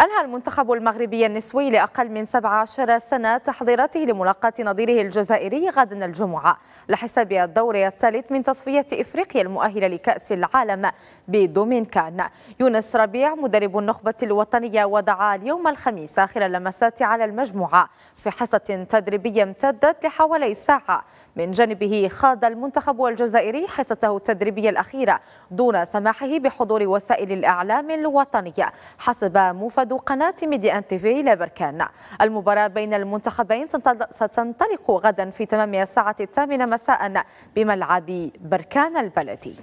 أنهى المنتخب المغربي النسوي لأقل من 17 سنة تحضيراته لملاقاة نظيره الجزائري غدا الجمعة لحساب الدور الثالث من تصفية إفريقيا المؤهلة لكأس العالم بدومينكان يونس ربيع مدرب النخبة الوطنية وضع اليوم الخميس آخر اللمسات على المجموعة في حصة تدريبية امتدت لحوالي ساعة من جانبه خاض المنتخب الجزائري حصته التدريبية الأخيرة دون سماحه بحضور وسائل الإعلام الوطنية حسب موفد عقد قناة أن تيفي إلى بركان المباراة بين المنتخبين ستنطلق غدا في تمام الساعة الثامنة مساء بملعب بركان البلدي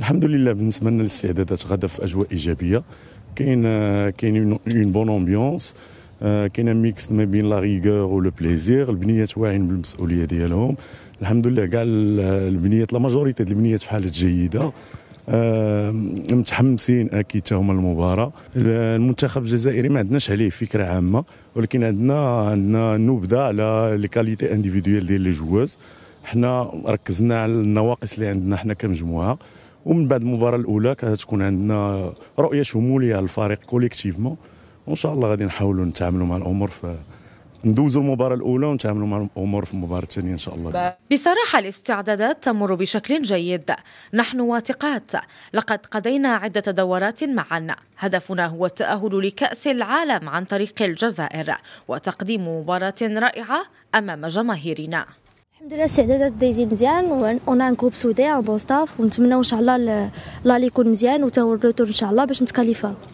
الحمد لله بالنسبه لنا الاستعدادات غدا في اجواء ايجابيه كاين كاين اون بون امبيونس كاين ميكس ما بين لا ريغور ولو بليزير البنيات واعين بالمسؤوليه ديالهم الحمد لله كاع البنيات لا ماجوريتي ديال البنيات في حاله جيده متحمسين اكيد حتى هما المباراه المنتخب الجزائري ما عندناش عليه فكره عامه ولكن عندنا عندنا نبذه على لي كاليتي انديفيدويال ديال لي جواز حنا ركزنا على النواقص اللي عندنا حنا كمجموعه ومن بعد المباراه الاولى كتكون عندنا رؤيه شموليه للفريق كوليكتيفمون وان شاء الله غادي نحاولوا نتعاملوا مع الامور في ندوزوا المباراه الاولى ونتعاملوا مع الامور في المباراه الثانيه ان شاء الله بصراحه الاستعدادات تمر بشكل جيد نحن واثقات لقد قضينا عده دورات معا هدفنا هو التاهل لكاس العالم عن طريق الجزائر وتقديم مباراه رائعه امام جماهيرنا الحمد لله الاستعدادات دايزين مزيان وانا ان كوب سوداء بون ستاف ونتمناو ان شاء الله لا يكون مزيان وتا ان شاء الله باش نتكاليفاو